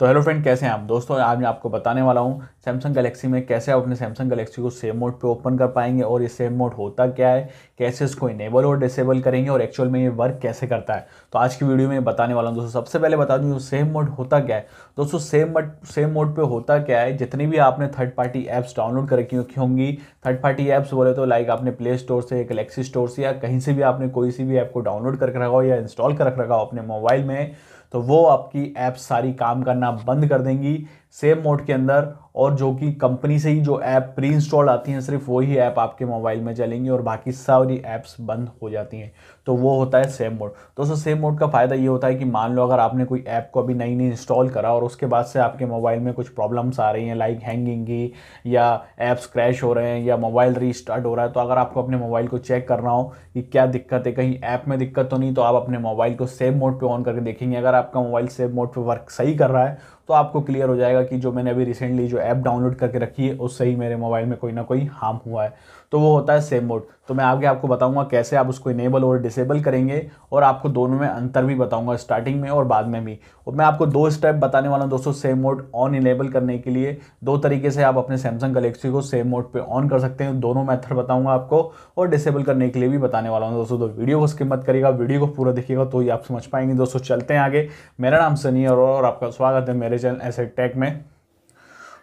तो hello friend कैसे हैं आप दोस्तों आज मैं आपको बताने वाला हूँ सैमसंग गलेक्सी में कैसे आप अपने सैमसंग गलेक्सी को सेम मोड पे ओपन कर पाएंगे और ये सेम मोड होता क्या है कैसे इसको इनेबल और डिसेबल करेंगे और एक्चुअल में ये वर्क कैसे करता है तो आज की वीडियो में बताने वाला हूँ दोस्तों सबसे पहले बता दूँ सेम मोड होता क्या है दोस्तों सेम मोड सेम मोड पर होता क्या है जितनी भी आपने थर्ड पार्टी ऐप्स डाउनलोड कर रखी होंगी थर्ड पार्टी ऐप्स बोले तो लाइक आपने प्ले स्टोर से गलेक्सी स्टोर से या कहीं से भी आपने कोई सी भी ऐप को डाउनलोड करके रखा हो या इंस्टॉल कर रखा हो अपने मोबाइल में तो वो आपकी ऐप सारी काम करना बंद कर देंगी सेम मोड के अंदर और जो कि कंपनी से ही जो ऐप प्री इंस्टॉल आती हैं सिर्फ वही ऐप आपके मोबाइल में चलेंगी और बाकी सारी ऐप्स बंद हो जाती हैं तो वो होता है सेम मोड दोस्तों सेम मोड का फ़ायदा ये होता है कि मान लो अगर आपने कोई ऐप को अभी नई नई इंस्टॉल करा और उसके बाद से आपके मोबाइल में कुछ प्रॉब्लम्स आ रही हैं लाइक हैंगिंग की या ऐप्स क्रैश हो रहे हैं या मोबाइल रीस्टार्ट हो रहा है तो अगर आपको अपने मोबाइल को चेक करना हो कि क्या दिक्कत है कहीं ऐप में दिक्कत तो नहीं तो आप अपने मोबाइल को सेम मोड पर ऑन करके देखेंगे अगर आपका मोबाइल सेम मोड पर वर्क सही कर रहा है तो आपको क्लियर हो जाएगा कि जो मैंने अभी रिसेंटली जो ऐप डाउनलोड करके रखी है उससे ही मेरे मोबाइल में कोई ना कोई हार्म हुआ है तो वो होता है सेम मोड तो मैं आगे आपको बताऊंगा कैसे आप उसको इनेबल और डिसेबल करेंगे और आपको दोनों में अंतर भी बताऊंगा स्टार्टिंग में और बाद में भी और मैं आपको दो स्टेप बताने वाला हूँ दोस्तों सेम मोड ऑन इनेबल करने के लिए दो तरीके से आप अपने सैमसंग गलेक्सी को सेम मोड पे ऑन कर सकते हैं दोनों मैथड बताऊंगा आपको और डिसेबल करने के लिए भी बताने वाला हूँ दोस्तों तो वीडियो को स्किप मत करिएगा वीडियो को पूरा देखिएगा तो ही आप समझ पाएंगे दोस्तों चलते हैं आगे मेरा नाम सनी और, और आपका स्वागत है मेरे चैनल ऐसे टेक में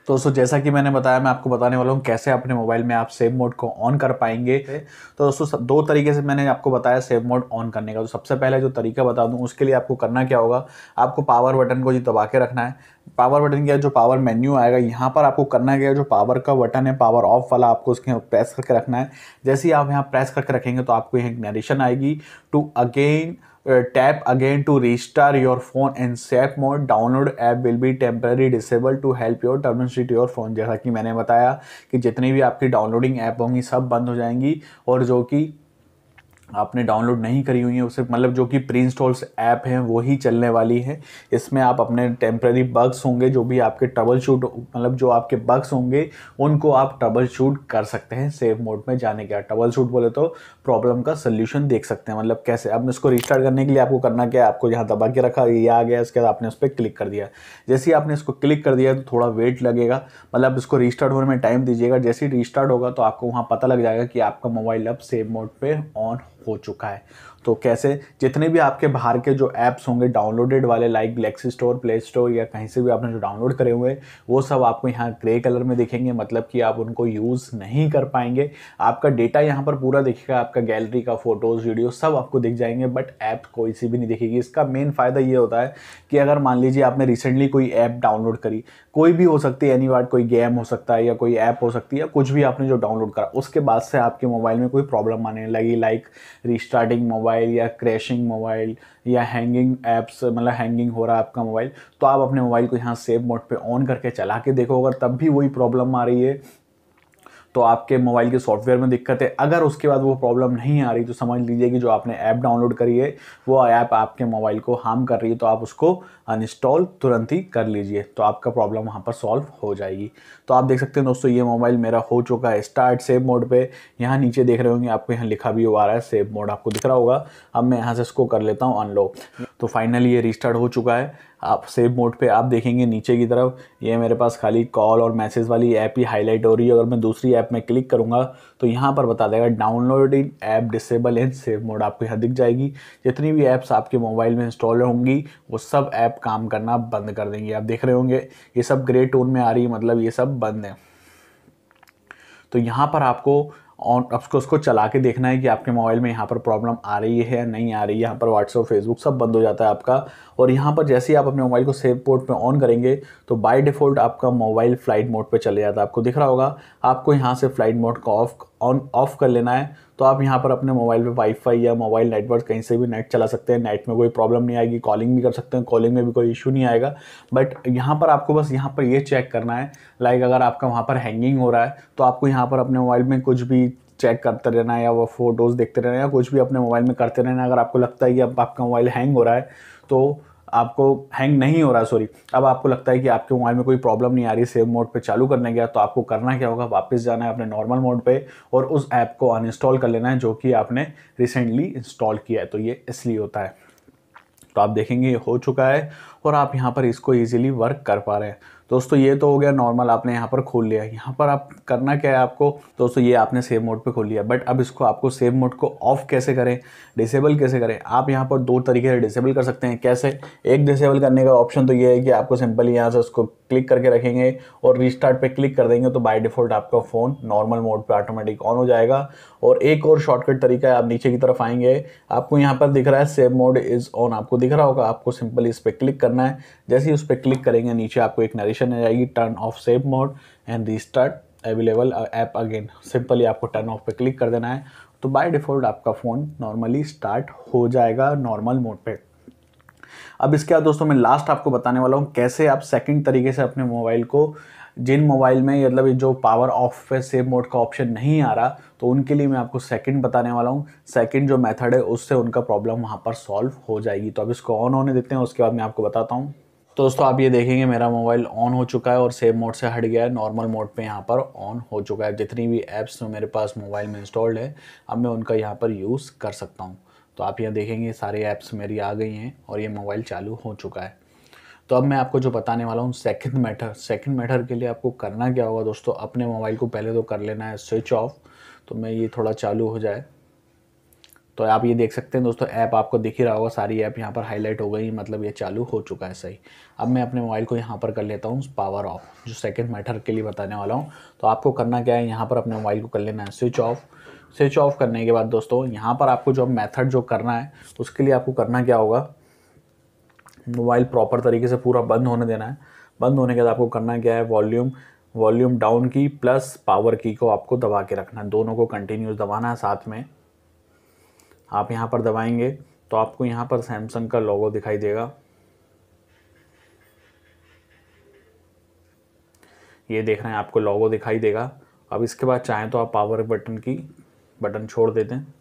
तो दोस्तों जैसा कि मैंने बताया मैं आपको बताने वाला हूँ कैसे अपने मोबाइल में आप सेव मोड को ऑन कर पाएंगे तो दोस्तों दो तरीके से मैंने आपको बताया सेव मोड ऑन करने का तो सबसे पहले जो तरीका बता दूँ उसके लिए आपको करना क्या होगा आपको पावर बटन को जी दबा के रखना है पावर बटन के जो पावर मेन्यू आएगा यहाँ पर आपको करना क्या है जो पावर का बटन है पावर ऑफ वाला आपको उसके प्रेस करके रखना है जैसे ही आप यहाँ प्रेस करके रखेंगे तो आपको यहाँ एक नरेशन आएगी to again uh, tap again to restart your phone in safe mode download app will be temporary disabled to help your terminal to your phone जैसा कि मैंने बताया कि जितनी भी आपकी डाउनलोडिंग ऐप होंगी सब बंद हो जाएंगी और जो कि आपने डाउनलोड नहीं करी हुई है उसे मतलब जो कि प्री इंस्टॉल्स ऐप हैं वो ही चलने वाली है इसमें आप अपने टेम्प्रेरी बग्स होंगे जो भी आपके ट्रबल शूट मतलब जो आपके बग्स होंगे उनको आप ट्रबल शूट कर सकते हैं सेफ मोड में जाने के ट्रबल शूट बोले तो प्रॉब्लम का सोल्यूशन देख सकते हैं मतलब कैसे अब इसको रिस्टार्ट करने के लिए आपको करना क्या है आपको यहाँ दबा के रखा ये आ गया इसके बाद आपने उस पर क्लिक कर दिया जैसे ही आपने इसको क्लिक कर दिया तो थोड़ा वेट लगेगा मतलब इसको रिस्टार्ट होने में टाइम दीजिएगा जैसे ही रिस्टार्ट होगा तो आपको वहाँ पता लग जाएगा कि आपका मोबाइल अब सेफ मोड पर ऑन हो चुका है तो कैसे जितने भी आपके बाहर के जो ऐप्स होंगे डाउनलोडेड वाले like Galaxy store play store या कहीं से भी आपने जो डाउनलोड करे हुए वो सब आपको यहाँ ग्रे कलर में दिखेंगे मतलब कि आप उनको यूज़ नहीं कर पाएंगे आपका डेटा यहाँ पर पूरा दिखेगा आपका गैलरी का फोटोज़ वीडियो सब आपको दिख जाएंगे बट ऐप कोई सी भी नहीं दिखेगी इसका मेन फ़ायदा ये होता है कि अगर मान लीजिए आपने रिसेंटली कोई ऐप डाउनलोड करी कोई भी हो सकती है एनी वार्ड कोई गेम हो सकता है या कोई ऐप हो सकती है कुछ भी आपने जो डाउनलोड करा उसके बाद से आपके मोबाइल में कोई प्रॉब्लम आने लगी लाइक रिस्टार्टिंग मोबाइल मोबाइल या क्रैशिंग मोबाइल या हैंगिंग ऐप्स मतलब हैंगिंग हो रहा है आपका मोबाइल तो आप अपने मोबाइल को यहाँ सेव मोड पे ऑन करके चला के देखो अगर तब भी वही प्रॉब्लम आ रही है तो आपके मोबाइल के सॉफ्टवेयर में दिक्कत है अगर उसके बाद वो प्रॉब्लम नहीं आ रही तो समझ लीजिए कि जो आपने ऐप डाउनलोड करी है वो ऐप आपके मोबाइल को हार्म कर रही है तो आप उसको अनइंस्टॉल तुरंत ही कर लीजिए तो आपका प्रॉब्लम वहाँ पर सॉल्व हो जाएगी तो आप देख सकते हैं दोस्तों ये मोबाइल मेरा हो चुका है स्टार्ट सेव मोड पर यहाँ नीचे देख रहे होंगे आपको यहाँ लिखा भी हो आ रहा है सेव मोड आपको दिख रहा होगा अब मैं यहाँ से इसको कर लेता हूँ अनलॉक तो फाइनली ये रिस्टार्ट हो चुका है आप सेव मोड पे आप देखेंगे नीचे की तरफ ये मेरे पास खाली कॉल और मैसेज वाली ऐप ही हाईलाइट हो रही है अगर मैं दूसरी ऐप में क्लिक करूँगा तो यहाँ पर बता देगा download in app disable in save mode आपको यहाँ दिख जाएगी जितनी भी ऐप्स आपके मोबाइल में इंस्टॉल होंगी वो सब ऐप काम करना बंद कर देंगी आप देख रहे होंगे ये सब ग्रे टोन में आ रही है मतलब ये सब बंद है तो यहाँ पर आपको और आपको उसको चला के देखना है कि आपके मोबाइल में यहाँ पर प्रॉब्लम आ रही है नहीं आ रही है यहाँ पर व्हाट्सअप फेसबुक सब बंद हो जाता है आपका और यहाँ पर जैसे ही आप अपने मोबाइल को सेव पोर्ट पे ऑन करेंगे तो बाय डिफ़ॉल्ट आपका मोबाइल फ्लाइट मोड पे चले जाता है आपको दिख रहा होगा आपको यहाँ से फ्लाइट मोड को ऑफ ऑन ऑफ कर लेना है तो आप यहाँ पर अपने मोबाइल पे वाईफाई या मोबाइल नेटवर्क कहीं से भी नेट चला सकते हैं नेट में कोई प्रॉब्लम नहीं आएगी कॉलिंग भी कर सकते हैं कॉलिंग में भी कोई इशू नहीं आएगा बट यहाँ पर आपको बस यहाँ पर ये चेक करना है लाइक अगर आपका वहाँ पर हैंगिंग हो रहा है तो आपको यहाँ पर अपने मोबाइल में कुछ भी चेक करते रहना है या वो फ़ोटोज़ देखते रहना या कुछ भी अपने मोबाइल में करते रहना है अगर आपको लगता है कि अब आपका मोबाइल हैंग हो रहा है तो आपको हैंग नहीं हो रहा सॉरी अब आपको लगता है कि आपके मोबाइल में कोई प्रॉब्लम नहीं आ रही सेव मोड पर चालू करने गया तो आपको करना क्या होगा वापस जाना है अपने नॉर्मल मोड पर और उस ऐप को अनइंस्टॉल कर लेना है जो कि आपने रिसेंटली इंस्टॉल किया है तो ये इसलिए होता है तो आप देखेंगे ये हो चुका है और आप यहाँ पर इसको ईजिली वर्क कर पा रहे हैं दोस्तों ये तो हो गया नॉर्मल आपने यहाँ पर खोल लिया यहाँ पर आप करना क्या है आपको दोस्तों ये आपने सेव मोड पे खोल लिया बट अब इसको आपको सेव मोड को ऑफ कैसे करें डिसेबल कैसे करें आप यहाँ पर दो तरीके से डिसेबल कर सकते हैं कैसे एक डिसेबल करने का ऑप्शन तो ये है कि आपको सिंपली यहाँ से उसको क्लिक करके रखेंगे और रिस्टार्ट पे क्लिक कर देंगे तो बाय डिफ़ॉल्ट आपका फ़ोन नॉर्मल मोड पे ऑटोमेटिक ऑन हो जाएगा और एक और शॉर्टकट तरीका है आप नीचे की तरफ आएंगे आपको यहाँ पर दिख रहा है सेव मोड इज़ ऑन आपको दिख रहा होगा आपको सिंपली इस पर क्लिक करना है जैसे ही उस पर क्लिक करेंगे नीचे आपको एक नरिश सेशन आ जाएगी turn off save mode and start available app again simply आपको टर्न ऑफ पे क्लिक कर देना है तो बाय डिफ़ॉल्ट आपका फ़ोन नॉर्मली स्टार्ट हो जाएगा नॉर्मल मोड पे अब इसके बाद दोस्तों मैं लास्ट आपको बताने वाला हूँ कैसे आप सेकंड तरीके से अपने मोबाइल को जिन मोबाइल में मतलब जो पावर ऑफ पे सेव मोड का ऑप्शन नहीं आ रहा तो उनके लिए मैं आपको सेकंड बताने वाला हूँ सेकंड जो मेथड है उससे उनका प्रॉब्लम वहाँ पर सॉल्व हो जाएगी तो अब इसको ऑन होने देते हैं उसके बाद मैं आपको बताता हूँ तो दोस्तों आप ये देखेंगे मेरा मोबाइल ऑन हो चुका है और सेव मोड से हट गया है नॉर्मल मोड पे यहाँ पर ऑन हो चुका है जितनी भी ऐप्स जो मेरे पास मोबाइल में इंस्टॉल्ड है अब मैं उनका यहाँ पर यूज़ कर सकता हूँ तो आप यहाँ देखेंगे सारे ऐप्स मेरी आ गई हैं और ये मोबाइल चालू हो चुका है तो अब मैं आपको जो बताने वाला हूँ सेकंड मैटर सेकंड मैटर के लिए आपको करना क्या होगा दोस्तों अपने मोबाइल को पहले तो कर लेना है स्विच ऑफ तो मैं ये थोड़ा चालू हो जाए तो आप ये देख सकते हैं दोस्तों ऐप आपको दिख ही रहा होगा सारी ऐप यहाँ पर हाईलाइट हो गई मतलब ये चालू हो चुका है सही अब मैं अपने मोबाइल को यहाँ पर कर लेता हूँ पावर ऑफ जो सेकंड मैटर के लिए बताने वाला हूँ तो आपको करना क्या है यहाँ पर अपने मोबाइल को कर लेना है स्विच ऑफ स्विच ऑफ करने के बाद दोस्तों यहाँ पर आपको जो मैथड जो करना है उसके लिए आपको करना क्या होगा मोबाइल प्रॉपर तरीके से पूरा बंद होने देना है बंद होने के बाद आपको करना क्या है volume volume down key plus power key को आपको दबा के रखना है दोनों को कंटिन्यूस दबाना है साथ में आप यहाँ पर दबाएंगे तो आपको यहाँ पर सैमसंग का लोगो दिखाई देगा ये देख रहे हैं आपको लोगो दिखाई देगा अब इसके बाद चाहें तो आप पावर बटन की बटन छोड़ देते हैं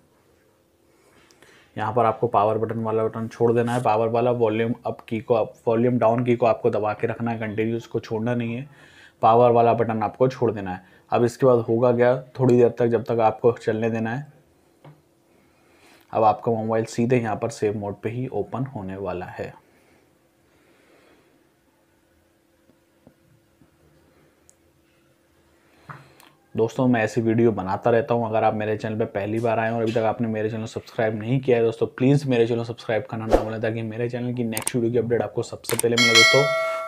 यहाँ पर आपको पावर बटन वाला बटन छोड़ देना है पावर वाला वॉल्यूम अप की को आप वॉल्यूम डाउन की को आपको दबा के रखना है कंटिन्यू उसको छोड़ना नहीं है पावर वाला बटन आपको छोड़ देना है अब इसके बाद होगा क्या थोड़ी देर तक जब तक आपको चलने देना है अब आपका मोबाइल सीधे यहाँ पर सेव मोड पे ही ओपन होने वाला है दोस्तों मैं ऐसी वीडियो बनाता रहता हूं अगर आप मेरे चैनल पर पहली बार आए और अभी तक आपने मेरे चैनल सब्सक्राइब नहीं किया है दोस्तों प्लीज़ मेरे चैनल सब्सक्राइब करना ना भूलें ताकि मेरे चैनल की नेक्स्ट वीडियो की अपडेट आपको सबसे पहले मिले दोस्तों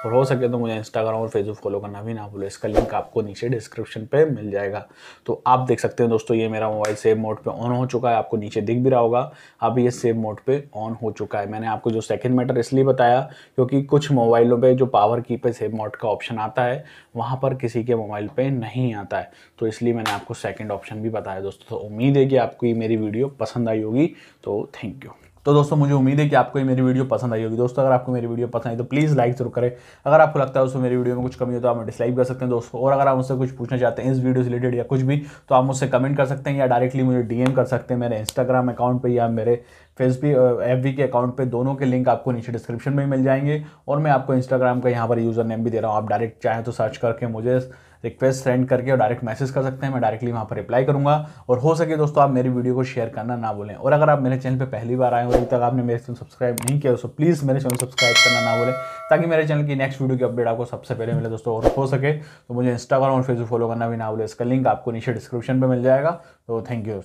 और हो सके तो मुझे इंस्टाग्राम और फेसबुक फॉलो करना भी ना भूलो इसका लिंक आपको नीचे डिस्क्रिप्शन पे मिल जाएगा तो आप देख सकते हैं दोस्तों ये मेरा मोबाइल सेव मोड पे ऑन हो चुका है आपको नीचे दिख भी रहा होगा अब ये सेव मोड पे ऑन हो चुका है मैंने आपको जो सेकेंड मैटर इसलिए बताया क्योंकि कुछ मोबाइलों पर जो पावर की पे सेव मोड का ऑप्शन आता है वहाँ पर किसी के मोबाइल पर नहीं आता है तो इसलिए मैंने आपको सेकेंड ऑप्शन भी बताया दोस्तों तो उम्मीद है कि आपको ये मेरी वीडियो पसंद आई होगी तो थैंक यू तो दोस्तों मुझे उम्मीद है कि आपको ये मेरी वीडियो पसंद आई होगी दोस्तों अगर आपको मेरी वीडियो पसंद आई तो प्लीज़ लाइक जरूर करें अगर आपको लगता है उसमें मेरी वीडियो में कुछ कमी हो तो आप डिसलाइक कर सकते हैं दोस्तों और अगर आप मुझसे कुछ पूछना चाहते हैं इस वीडियो से रिलेटेड या कुछ भी तो आप मुझसे कमेंट कर सकते हैं या डायरेक्टली मुझे डी कर सकते हैं मेरे इंस्टाग्राम अकाउंट पर या मेरे फेसबुक एफ के अकाउंट पर दोनों के लिंक आपको नीचे डिस्क्रिप्शन में मिल जाएंगे और मैं आपको इंस्टाग्राम का यहाँ पर यूज़र नेम भी दे रहा हूँ आप डायरेक्ट चाहें तो सर्च करके मुझे रिक्वेस्ट सेंड करके और डायरेक्ट मैसेज कर सकते हैं मैं डायरेक्टली वहाँ पर रिप्लाई करूँगा और हो सके दोस्तों आप मेरी वीडियो को शेयर करना ना बोलें और अगर आप मेरे चैनल पर पहली बार आए हो अभी तक आपने मेरे चैनल सब्सक्राइब नहीं किया दोस्तों प्लीज़ मेरे चैनल सब्सक्राइब करना ना बोले ताकि मेरे चैनल की नेक्स्ट वीडियो की अपडेट आपको सबसे पहले मिले दोस्तों और हो सके तो मुझे इंस्टाग्राम और फेसबुक फॉलो करना भी ना बोले इसका लिंक आपको नीचे डिस्क्रिप्शन पर मिल जाएगा तो थैंक यू